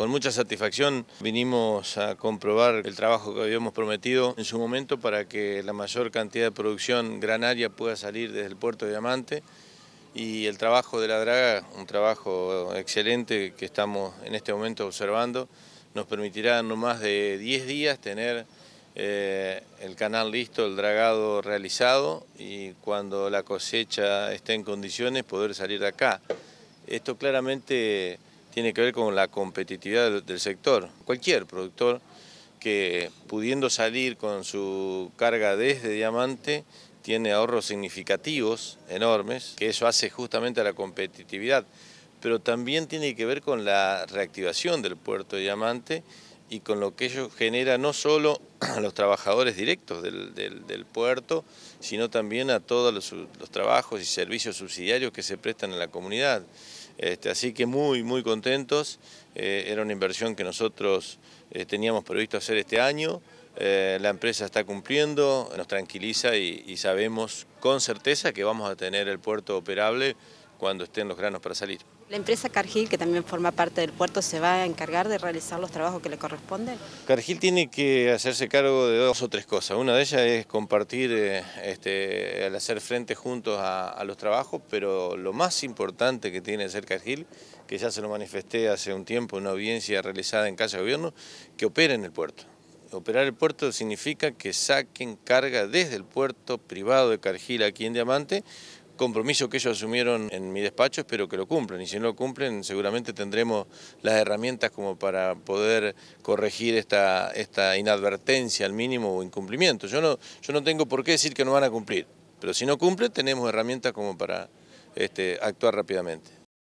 Con mucha satisfacción vinimos a comprobar el trabajo que habíamos prometido en su momento para que la mayor cantidad de producción granaria pueda salir desde el puerto de Diamante y el trabajo de la draga, un trabajo excelente que estamos en este momento observando, nos permitirá en no más de 10 días tener eh, el canal listo, el dragado realizado y cuando la cosecha esté en condiciones poder salir de acá. Esto claramente tiene que ver con la competitividad del sector. Cualquier productor que pudiendo salir con su carga desde diamante tiene ahorros significativos, enormes, que eso hace justamente a la competitividad, pero también tiene que ver con la reactivación del puerto de diamante y con lo que ello genera no solo a los trabajadores directos del, puerto, sino también a todos los, trabajos y servicios subsidiarios que se prestan en la comunidad. Este, así que muy, muy contentos. Eh, era una inversión que nosotros eh, teníamos previsto hacer este año. Eh, la empresa está cumpliendo, nos tranquiliza y sabemos con certeza que vamos a tener el puerto operable cuando estén los granos para salir. ¿La empresa Cargill, que también forma parte del puerto, se va a encargar de realizar los trabajos que le corresponden? Cargill tiene que hacerse cargo de dos o tres cosas. Una de ellas es compartir, al eh, este, hacer frente juntos a, los trabajos, pero lo más importante que tiene que ser Cargill, que ya se lo manifesté hace un tiempo en una audiencia realizada en Casa de Gobierno, que opera en el puerto. Operar el puerto significa que saquen carga desde el puerto privado de Cargill aquí en Diamante compromiso que ellos asumieron en mi despacho, espero que lo cumplan y si no lo cumplen seguramente tendremos las herramientas como para poder corregir esta, esta inadvertencia al mínimo o incumplimiento. Yo no, yo no tengo por qué decir que no van a cumplir, pero si no cumplen tenemos herramientas como para este, actuar rápidamente.